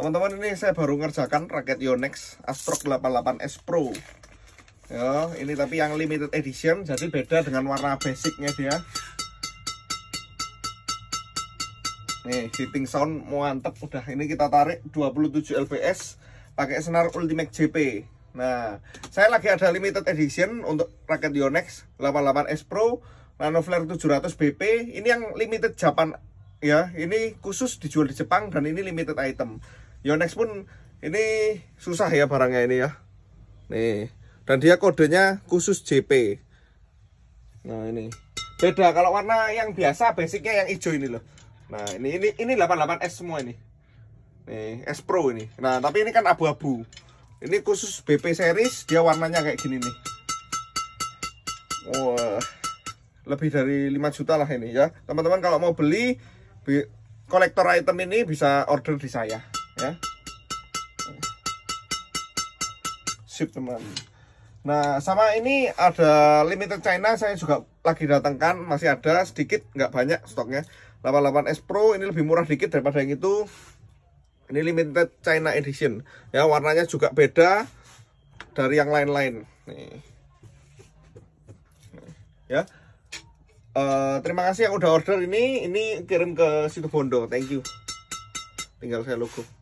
teman-teman ini saya baru ngerjakan raket Yonex Astrok 88S Pro ya ini tapi yang limited edition jadi beda dengan warna basicnya dia ya. nih fitting sound mantep udah ini kita tarik 27 lps pakai senar Ultimate JP nah saya lagi ada limited edition untuk raket Yonex 88S Pro Nano Flare 700 BP ini yang limited Japan ya ini khusus dijual di Jepang dan ini limited item Yonex pun ini susah ya barangnya ini ya nih dan dia kodenya khusus JP nah ini beda kalau warna yang biasa basicnya yang hijau ini loh nah ini ini ini 88S semua ini nih S Pro ini nah tapi ini kan abu-abu ini khusus BP series dia warnanya kayak gini nih wah lebih dari 5 juta lah ini ya teman-teman kalau mau beli kolektor item ini bisa order di saya ya sip teman nah sama ini ada limited China saya juga lagi datangkan masih ada sedikit nggak banyak stoknya 88 S Pro ini lebih murah dikit daripada yang itu ini limited China edition ya warnanya juga beda dari yang lain-lain nih ya Uh, terima kasih yang udah order ini ini kirim ke situ Bondo thank you tinggal saya logo